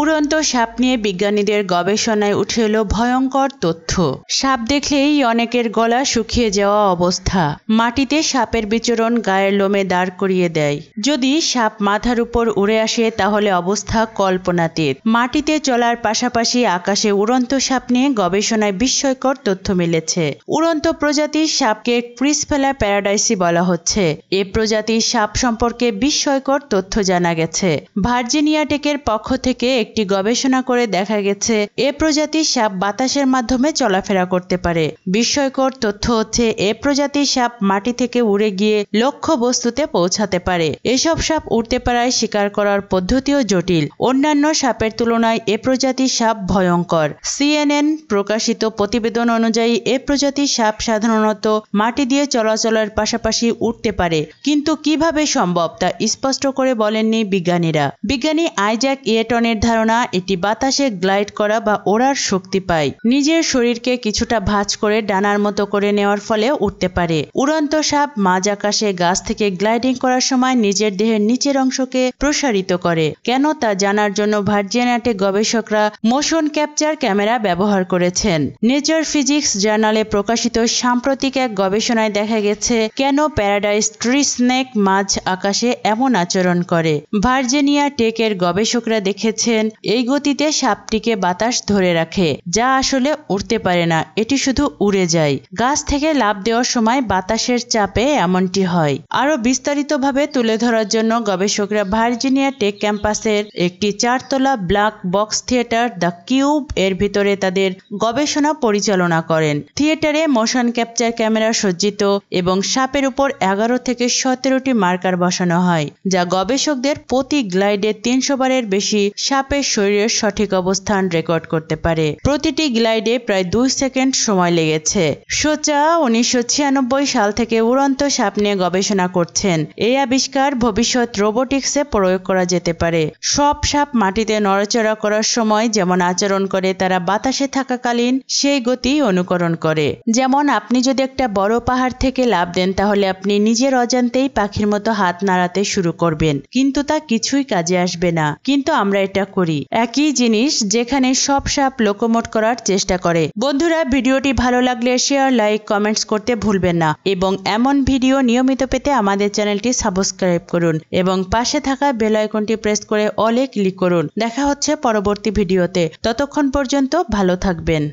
উড়ন্ত সাপ নিয়ে বিজ্ঞানীদের গবেষণায় উঠে এলো ভয়ঙ্কর তথ্য সাপ দেখলেই অনেকের গলা শুকিয়ে যাওয়া অবস্থা মাটিতে সাপের বিচরণ গায়ের লোমে দাঁড় করিয়ে দেয় যদি সাপ মাথার উপর উড়ে আসে তাহলে অবস্থা কল্পনাতীত মাটিতে চলার পাশাপাশি আকাশে উড়ন্ত সাপ নিয়ে গবেষণায় বিস্ময়কর তথ্য মিলেছে উড়ন্ত প্রজাতির সাপকে ক্রিসফেলা প্যারাডাইসি বলা হচ্ছে এ প্রজাতির সাপ সম্পর্কে বিস্ময়কর তথ্য জানা গেছে ভার্জিনিয়া টেকের পক্ষ থেকে একটি গবেষণা করে দেখা গেছে এ প্রজাতির সাপ বাতাসের মাধ্যমে চলাফেরা করতে পারে বিস্ময়কর তথ্য হচ্ছে এ প্রজাতির সাপ মাটি থেকে উড়ে গিয়ে লক্ষ্য বস্তুতে পৌঁছাতে পারে এসব সাপ উড়তে পারায় শিকার করার পদ্ধতিও জটিল অন্যান্য সাপের তুলনায় এ প্রজাতির সাপ ভয়ঙ্কর সিএনএন প্রকাশিত প্রতিবেদন অনুযায়ী এ প্রজাতির সাপ সাধারণত মাটি দিয়ে চলাচলের পাশাপাশি উঠতে পারে কিন্তু কিভাবে সম্ভব তা স্পষ্ট করে বলেননি বিজ্ঞানীরা বিজ্ঞানী আইজ্যাক ইয়েটনের ধারণা ধারণা এটি বাতাসে গ্লাইড করা বা ওড়ার শক্তি পায় নিজের শরীরকে কিছুটা ভাঁজ করে ডানার মতো করে নেওয়ার ফলে উঠতে পারে উড়ন্ত সাপ মাঝ আকাশে গাছ থেকে গ্লাইডিং করার সময় নিজের দেহের নিচের অংশকে প্রসারিত করে কেন তা জানার জন্য ভার্জিয়ানাটে গবেষকরা মোশন ক্যাপচার ক্যামেরা ব্যবহার করেছেন নেচার ফিজিক্স জার্নালে প্রকাশিত সাম্প্রতিক এক গবেষণায় দেখা গেছে কেন প্যারাডাইস ট্রি স্নেক মাঝ আকাশে এমন আচরণ করে ভার্জেনিয়া টেকের গবেষকরা দেখেছে বলেছেন এই গতিতে সাপটিকে বাতাস ধরে রাখে যা আসলে উড়তে পারে না এটি শুধু উড়ে যায় গাছ থেকে লাভ দেওয়ার সময় বাতাসের চাপে এমনটি হয় আরও বিস্তারিতভাবে তুলে ধরার জন্য গবেষকরা ভার্জিনিয়া টেক ক্যাম্পাসের একটি চারতলা black box theatre the Cube এর ভিতরে তাদের গবেষণা পরিচালনা করেন থিয়েটারে মোশন ক্যাপচার ক্যামেরা সজ্জিত এবং সাপের উপর এগারো থেকে সতেরোটি মার্কার বসানো হয় যা গবেষকদের প্রতি গ্লাইডে তিনশো বারের বেশি সাপ চাপে শরীরের সঠিক অবস্থান রেকর্ড করতে পারে প্রতিটি গ্লাইডে প্রায় দুই সেকেন্ড সময় লেগেছে সোচা উনিশশো সাল থেকে উড়ন্ত সাপ নিয়ে গবেষণা করছেন এই আবিষ্কার ভবিষ্যৎ রোবোটিক্সে প্রয়োগ করা যেতে পারে সব সাপ মাটিতে নড়াচড়া করার সময় যেমন আচরণ করে তারা বাতাসে থাকাকালীন সেই গতি অনুকরণ করে যেমন আপনি যদি একটা বড় পাহাড় থেকে লাভ দেন তাহলে আপনি নিজের অজান্তেই পাখির মতো হাত নাড়াতে শুরু করবেন কিন্তু তা কিছুই কাজে আসবে না কিন্তু আমরা এটা করি একই জিনিস যেখানে সব সাপ লোকোমোট করার চেষ্টা করে বন্ধুরা ভিডিওটি ভালো লাগলে শেয়ার লাইক কমেন্টস করতে ভুলবেন না এবং এমন ভিডিও নিয়মিত পেতে আমাদের চ্যানেলটি সাবস্ক্রাইব করুন এবং পাশে থাকা বেল আইকনটি প্রেস করে অলে ক্লিক করুন দেখা হচ্ছে পরবর্তী ভিডিওতে ততক্ষণ পর্যন্ত ভালো থাকবেন